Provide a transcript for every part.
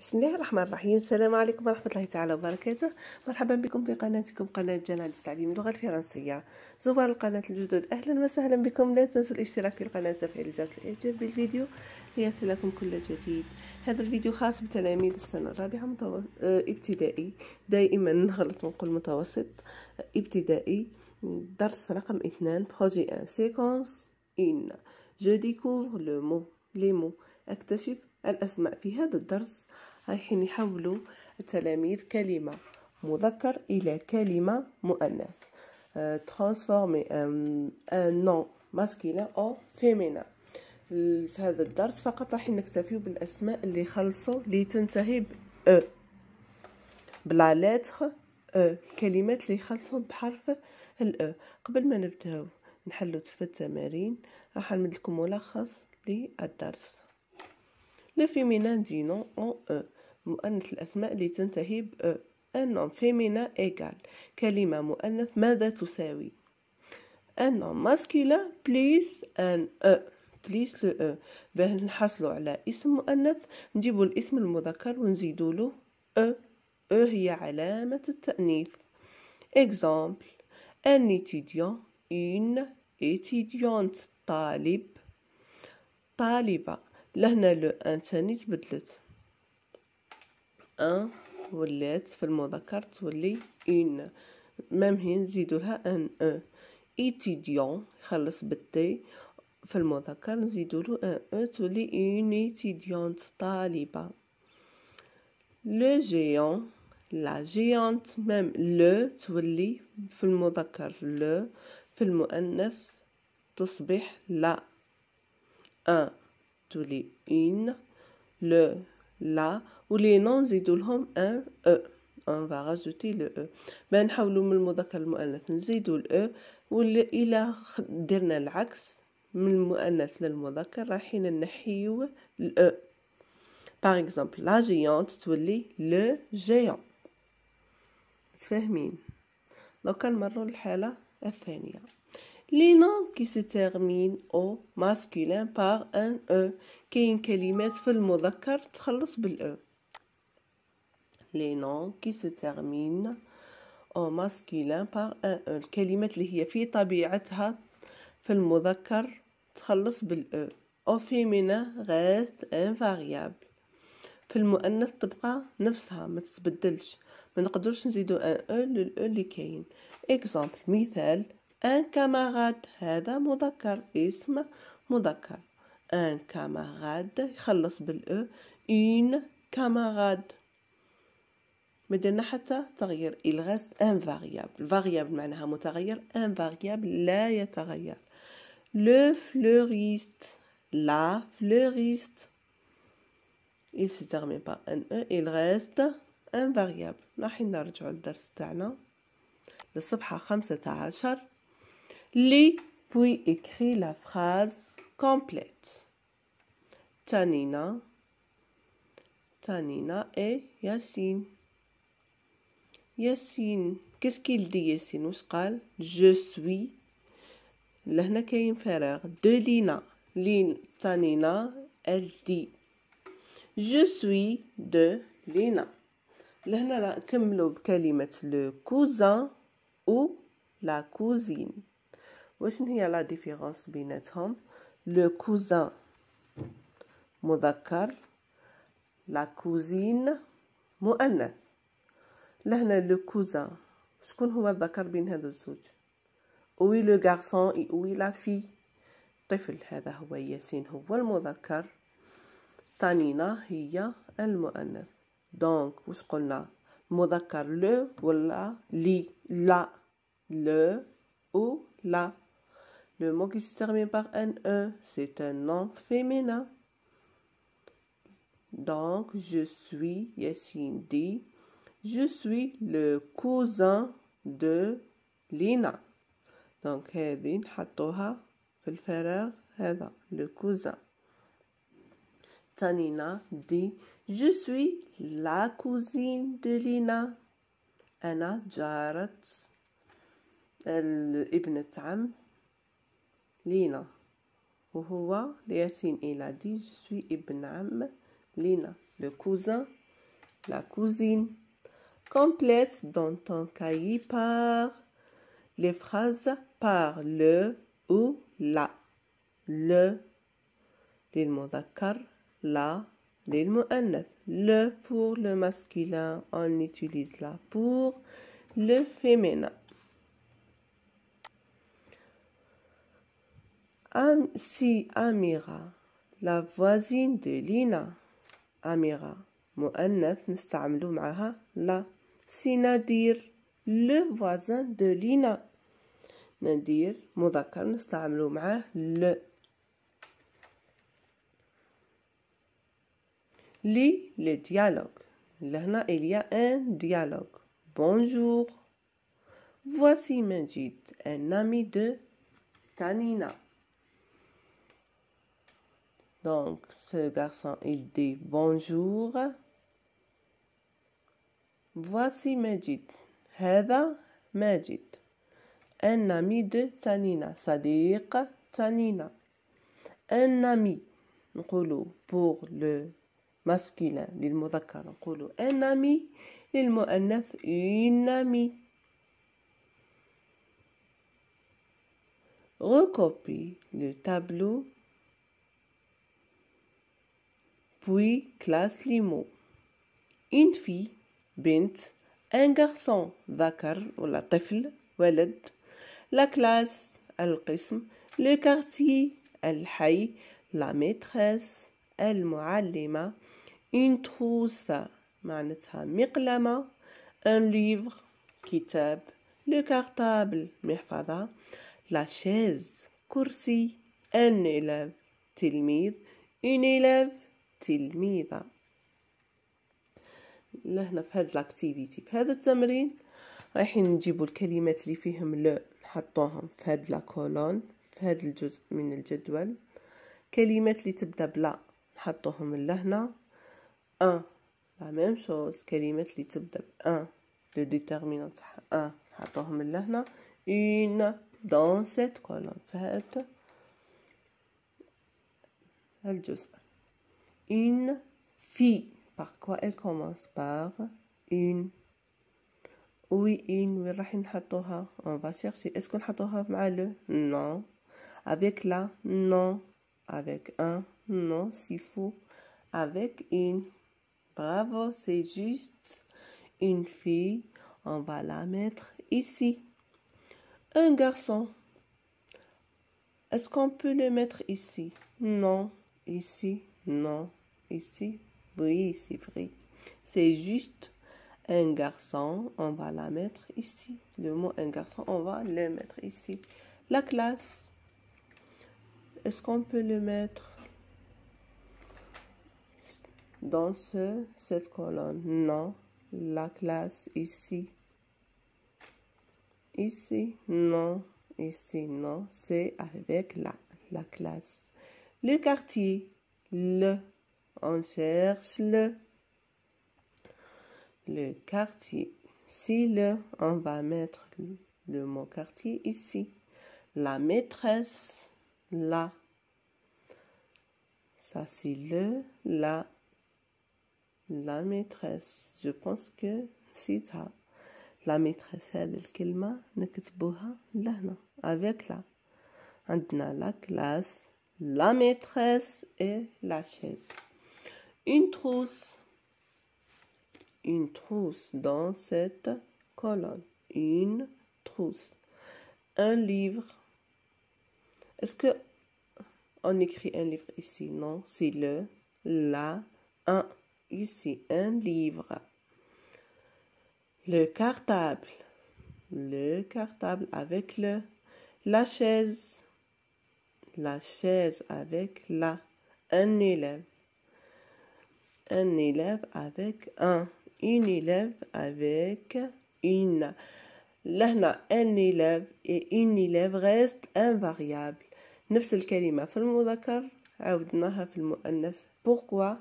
بسم الله الرحمن الرحيم السلام عليكم ورحمه الله تعالى وبركاته مرحبا بكم في قناتكم قناه جلال لتعليم اللغه الفرنسيه زوار القناه الجدد اهلا وسهلا بكم لا تنسوا الاشتراك في القناه وتفعيل جرس الاعجاب بالفيديو ليصلكم كل جديد هذا الفيديو خاص بتلاميذ السنه الرابعه متو... آه، ابتدائي دائما نغلط ونقول متوسط ابتدائي درس رقم اثنان بروجي ان سيكونس ان جو ديكوفر لو مو لي مو اكتشف الاسماء في هذا الدرس رايحين يحولوا التلاميذ كلمة مذكر إلى كلمة مؤنث ترانسفورمي ان نون ماسكينا او فيمينا في هذا الدرس فقط راح نكتفيو بالاسماء اللي خلصوا اللي تنتهي ب ا بلا لتر ا الكلمات اللي يخلصوا بحرف ال قبل ما نبداو نحلو في التمارين راح نمد لكم ملخص للدرس لو فيمينان دي نون اون او مؤنث الأسماء اللي تنتهي ب un homme féminin égal كلمة مؤنث ماذا تساوي un homme masculin plus un e plus le e باه نحصلوا على اسم مؤنث نجيبوا الاسم المذكر ونزيدوا له e e هي علامة التأنيث exemple un étudiant une étudiante طالب طالبة لهنا لو ان تاني تبدلت ان أه، ولات في المذكر تولي اون مام هي نزيدو لها ان او ايتيديون خلص بالتي في المذكر نزيدو له ان او تولي اون ايتيديونت طالبه لو جيون لا جيونت مام لو تولي في المذكر لو في المؤنث تصبح لا ان تولي اون لو لا ولي نون نزيدو لهم ان او اون فا غازوتي لو او ما نحولو من المذكر المؤنث نزيدو الاو واللي الى درنا العكس من المؤنث للمذكر رايحين نحيو الاو باغ اكزومبل لا جيونت تولي لو جيون متفاهمين دوكا نمرو للحاله الثانيه لي نون كي سيتيرمين او ماسكولين باغ ان او كاين كلمات في المذكر تخلص بالاو لي نون كي se terminent au masculin par او الكلمات اللي هي في طبيعتها في المذكر تخلص بالاو او فيمينا غاست انفاريابل في المؤنث تبقى نفسها ما تتبدلش ما نقدرش نزيدو ان او للاو اللي كاين اكزامبل مثال ان كاماراد هذا مذكر اسم مذكر ان كاماراد يخلص بالاو اون كاماراد مدلنا حتى تغيير الغاز ان فاريابل فاريابل معناها متغير ان فاريابل لا يتغير لو فلوريست لا فلوريست il se termine par un e il reste variable رايحين نرجعوا للدرس تاعنا للصفحة خمسة عشر لي بوي اكري لا فراز كومبليت تانينا تانينا اي ياسين Yasine, qu'est-ce qu'il dit Yasine? Il dit Je suis là-henak. Il de Lina, Lin Tanina. Elle dit Je suis de Lina. Là-henak, combien de mots le cousin ou la cousine? Voici, il y la différence entre le cousin, modakar, la cousine, muannat. Le cousin, ce qu'on voit ce le garçon Oui, la fille, enfant, yassine mot tanina, hiya, donc, mot le ou li la le ou la le mot qui se termine par un e, c'est un nom féminin, donc, je suis, yassine dit. Je suis le cousin de Lina. Donc, Hedin Hatoha le cousin. Tanina dit Je suis la cousine de Lina. Jarat. Ibn Tam. Lina. Ouhoua, وهو Il a dit, Je suis Ibn Lina, le cousin la cousine Complète dans ton cahier par les phrases par le ou la. Le d'accord, la للمؤنث le pour le masculin on utilise la pour le féminin si Amira la voisine de Lina Amira مؤنث نستعملو معها la c'est Nadir, le voisin de Lina. Nadir, monsieur. On Lis le dialogue. Là, il y a un dialogue. Bonjour. Voici Majid, un ami de Tanina. Donc, ce garçon, il dit bonjour. Voici Majid. Heather Majid. Un ami de Tanina. Sadiq Tanina. Un ami. pour le masculin للمذكر نقولوا un ami للمؤنث un ami. recopie le tableau puis classe les mots une fille بنت ان غارسون ذكر ولا طفل ولد لا كلاس القسم لو كارتي الحي لا ميتريس المعلمة اون تروس معناتها مقلمة ان ليفر كتاب لو كارتابل محفظة لا شيز كرسي ان élève تلميذ اون élève تلميذة لهنا في هاد لاكتيفيتي في هذا التمرين رايحين نجيبوا الكلمات اللي فيهم لو نحطوهم في هاد لاكولون في هاد الجزء من الجدول كلمات اللي تبدا بلا نحطوهم لهنا ان لا ميم شوز كلمات اللي تبدا ب ان لو ديتيرمينون تاعها ان نحطوهم لهنا اون دون سيت كولون في هاد الجزء اون في par quoi elle commence Par une. Oui, une. On va chercher. Est-ce qu'on a le Non. Avec la Non. Avec un Non, Si fou. Avec une. Bravo, c'est juste une fille. On va la mettre ici. Un garçon. Est-ce qu'on peut le mettre ici Non. Ici Non. Ici oui, c'est vrai. C'est juste un garçon, on va la mettre ici. Le mot un garçon, on va le mettre ici. La classe, est-ce qu'on peut le mettre dans ce, cette colonne Non. La classe ici. Ici, non. Ici, non. C'est avec la, la classe. Le quartier, le on cherche le, quartier. Si le, on va mettre le mot quartier ici. La maîtresse, la. Ça, c'est le, la, la maîtresse. Je pense que c'est ça. la maîtresse هذه là نكتبوها la la. On a la classe, la maîtresse et la chaise une trousse. Une trousse dans cette colonne. Une trousse. Un livre. Est-ce que on écrit un livre ici? Non, c'est le la un. Ici, un livre. Le cartable. Le cartable avec le. La chaise. La chaise avec la. Un élève. un élève avec un une élève avec une لهنا un élève et une élève reste invariable نفس الكلمة في المذكر عاودناها في المؤنث pourquoi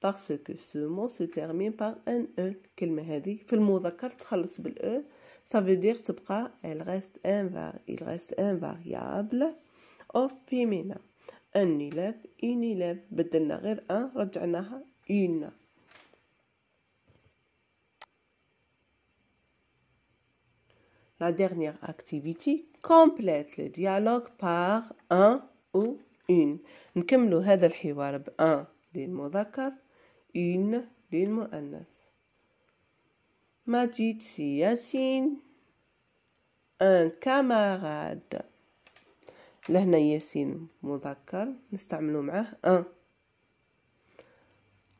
parce que ce mot se termine par un e الكلمة هذه في المذكر تخلص بال e ça veut dire تبقى elle reste invar il reste invariable au féminin un élève une élève بدلنا غير un رجعناها une. La dernière activité complète le dialogue par un ou une. Nous commençons cette conversation par un d'une mot d'accord, une d'une mot annas. Majid Yassine, un camarade. Là, Yassine mot d'accord, nous utilisons un.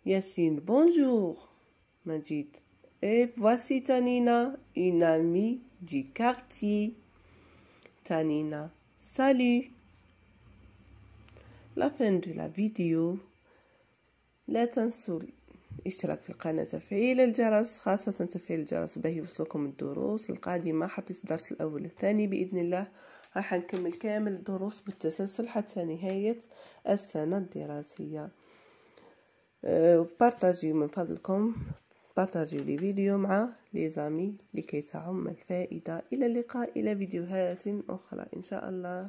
Yacine, bonjour, Majid. Et voici Tanina, une amie du quartier. Tanina, salut. La fin de la vidéo. لا تنسوا الاشتراك في القناة تفعيل الجرس خاصة تفعيل الجرس باه يوصلكم الدروس القادمة حطيت الدرس الأول الثاني بإذن الله راح نكمل كامل الدروس بالتسلسل حتى نهاية السنة الدراسية وبارتاجيو من فضلكم بارتاجيو لي فيديو مع لي زامي لكي تعم الفائدة إلى اللقاء إلى فيديوهات أخرى إن شاء الله